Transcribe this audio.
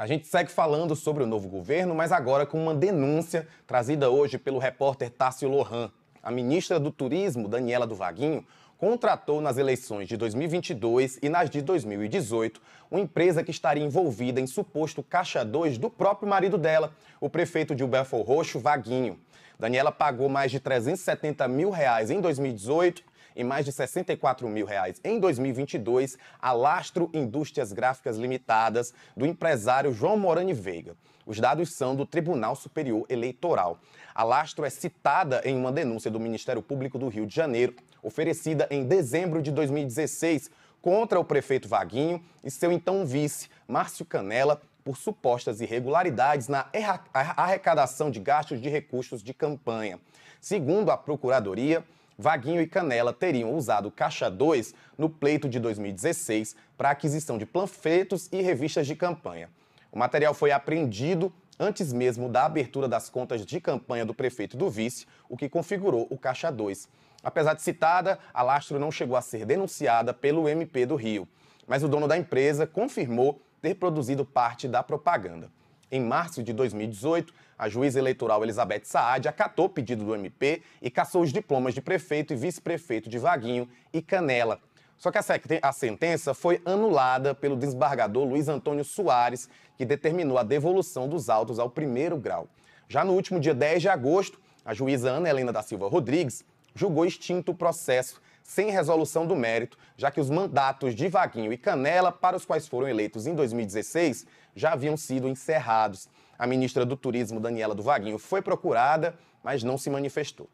A gente segue falando sobre o novo governo, mas agora com uma denúncia trazida hoje pelo repórter Tássio Lohan. A ministra do Turismo, Daniela do Vaguinho, contratou nas eleições de 2022 e nas de 2018 uma empresa que estaria envolvida em suposto caixa 2 do próprio marido dela, o prefeito de Belfor Roxo, Vaguinho. Daniela pagou mais de 370 mil reais em 2018 em mais de 64 mil reais em 2022 a Lastro Indústrias Gráficas Limitadas do empresário João Morani Veiga. Os dados são do Tribunal Superior Eleitoral. A Lastro é citada em uma denúncia do Ministério Público do Rio de Janeiro, oferecida em dezembro de 2016 contra o prefeito Vaguinho e seu então vice, Márcio Canela, por supostas irregularidades na arrecadação de gastos de recursos de campanha. Segundo a Procuradoria, Vaguinho e Canela teriam usado Caixa 2 no pleito de 2016 para aquisição de panfletos e revistas de campanha. O material foi apreendido antes mesmo da abertura das contas de campanha do prefeito e do vice, o que configurou o Caixa 2. Apesar de citada, a Lastro não chegou a ser denunciada pelo MP do Rio, mas o dono da empresa confirmou ter produzido parte da propaganda. Em março de 2018, a juíza eleitoral Elizabeth Saad acatou o pedido do MP e cassou os diplomas de prefeito e vice-prefeito de Vaguinho e Canela. Só que a sentença foi anulada pelo desembargador Luiz Antônio Soares, que determinou a devolução dos autos ao primeiro grau. Já no último dia 10 de agosto, a juíza Ana Helena da Silva Rodrigues julgou extinto o processo sem resolução do mérito, já que os mandatos de Vaguinho e Canela, para os quais foram eleitos em 2016, já haviam sido encerrados. A ministra do Turismo, Daniela do Vaguinho, foi procurada, mas não se manifestou.